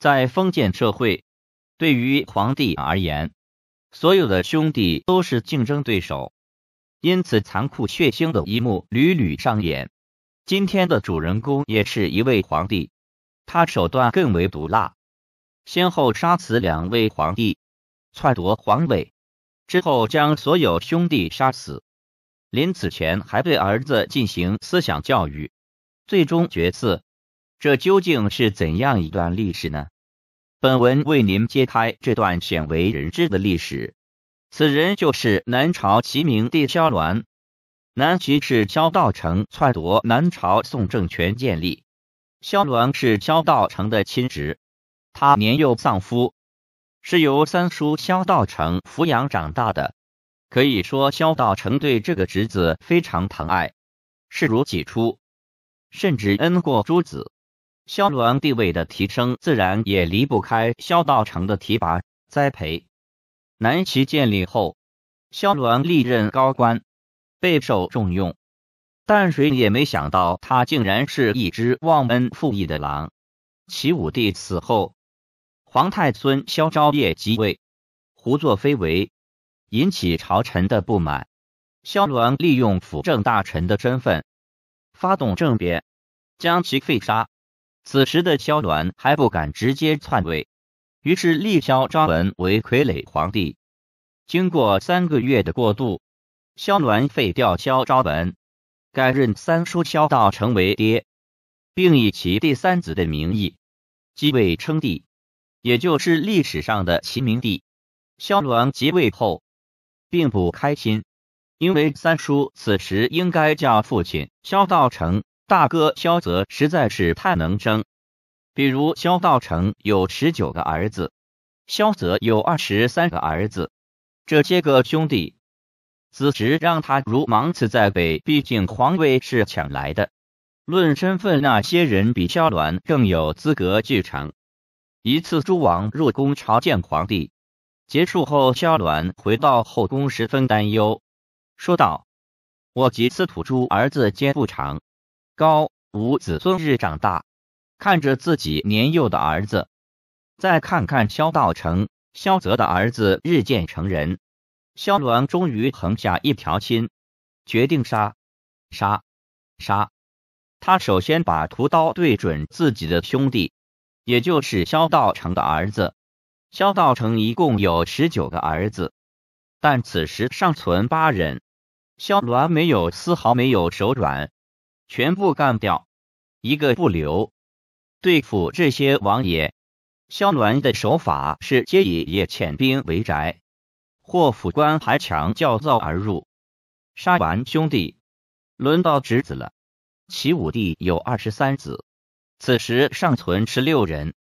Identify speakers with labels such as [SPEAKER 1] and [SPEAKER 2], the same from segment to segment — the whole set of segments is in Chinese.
[SPEAKER 1] 在封建社会，对于皇帝而言，所有的兄弟都是竞争对手，因此残酷血腥的一幕屡屡上演。今天的主人公也是一位皇帝，他手段更为毒辣，先后杀死两位皇帝，篡夺皇位之后，将所有兄弟杀死，临死前还对儿子进行思想教育，最终决策这究竟是怎样一段历史呢？本文为您揭开这段鲜为人知的历史。此人就是南朝齐明帝萧鸾。南齐是萧道成篡夺南朝宋政权建立。萧鸾是萧道成的亲侄，他年幼丧夫，是由三叔萧道成抚养长大的。可以说，萧道成对这个侄子非常疼爱，视如己出，甚至恩过诸子。萧鸾地位的提升，自然也离不开萧道成的提拔栽培。南齐建立后，萧鸾历任高官，备受重用。但谁也没想到，他竟然是一只忘恩负义的狼。齐武帝死后，皇太孙萧昭业即位，胡作非为，引起朝臣的不满。萧鸾利用辅政大臣的身份，发动政变，将其废杀。此时的萧鸾还不敢直接篡位，于是立萧昭文为傀儡皇帝。经过三个月的过渡，萧鸾废掉萧昭文，改任三叔萧道成为爹，并以其第三子的名义继位称帝，也就是历史上的齐明帝。萧鸾即位后，并不开心，因为三叔此时应该叫父亲萧道成。大哥萧泽实在是太能争，比如萧道成有十九个儿子，萧泽有二十三个儿子，这些个兄弟，子侄让他如芒刺在背。毕竟皇位是抢来的，论身份，那些人比萧鸾更有资格继承。一次诸王入宫朝见皇帝，结束后，萧鸾回到后宫，十分担忧，说道：“我及司徒诸儿子皆不长。”高无子孙日长大，看着自己年幼的儿子，再看看萧道成、萧泽的儿子日渐成人，萧鸾终于横下一条心，决定杀，杀，杀。他首先把屠刀对准自己的兄弟，也就是萧道成的儿子。萧道成一共有十九个儿子，但此时尚存八人。萧鸾没有丝毫没有手软。全部干掉，一个不留。对付这些王爷，萧鸾的手法是皆以夜遣兵围宅，或府官还墙，叫造而入，杀完兄弟，轮到侄子了。齐武帝有二十三子，此时尚存十六人，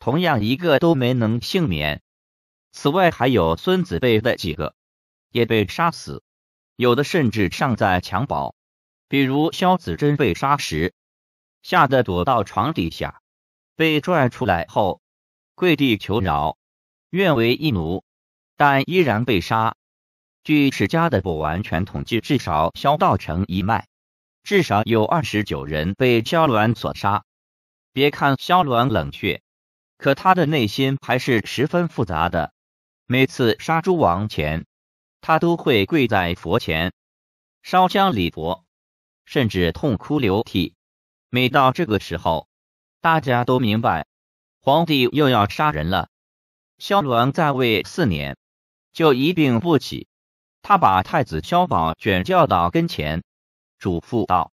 [SPEAKER 1] 同样一个都没能幸免。此外，还有孙子辈的几个也被杀死，有的甚至尚在襁褓。比如萧子珍被杀时，吓得躲到床底下，被拽出来后跪地求饶，愿为一奴，但依然被杀。据史家的不完全统计，至少萧道成一脉至少有二十九人被萧鸾所杀。别看萧鸾冷血，可他的内心还是十分复杂的。每次杀猪王前，他都会跪在佛前烧香礼佛。甚至痛哭流涕。每到这个时候，大家都明白，皇帝又要杀人了。萧鸾在位四年，就一病不起。他把太子萧宝卷叫到跟前，嘱咐道：“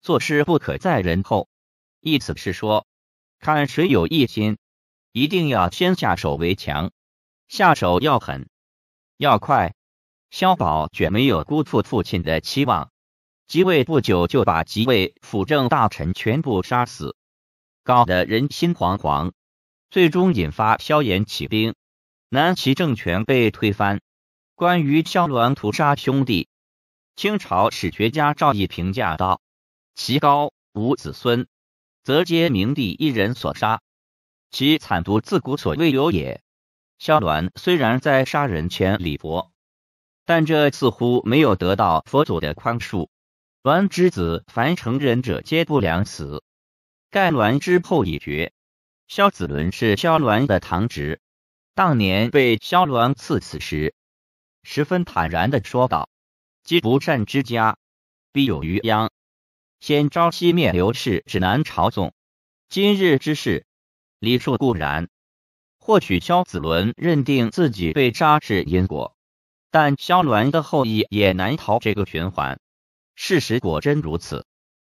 [SPEAKER 1] 做事不可在人后。”意思是说，看谁有异心，一定要先下手为强，下手要狠，要快。萧宝卷没有辜负父亲的期望。即位不久，就把即位辅政大臣全部杀死，搞得人心惶惶，最终引发萧炎起兵，南齐政权被推翻。关于萧鸾屠杀兄弟，清朝史学家赵翼评价道：“其高无子孙，则皆明帝一人所杀，其惨毒自古所未有也。”萧鸾虽然在杀人前礼佛，但这似乎没有得到佛祖的宽恕。栾之子，凡成仁者皆不良死。盖栾之后已绝。萧子伦是萧鸾的堂侄，当年被萧鸾赐死时，十分坦然地说道：“积不善之家，必有余殃。先朝夕灭刘氏，指南朝宗。今日之事，理数固然。或许萧子伦认定自己被杀是因果，但萧鸾的后裔也难逃这个循环。”事实果真如此。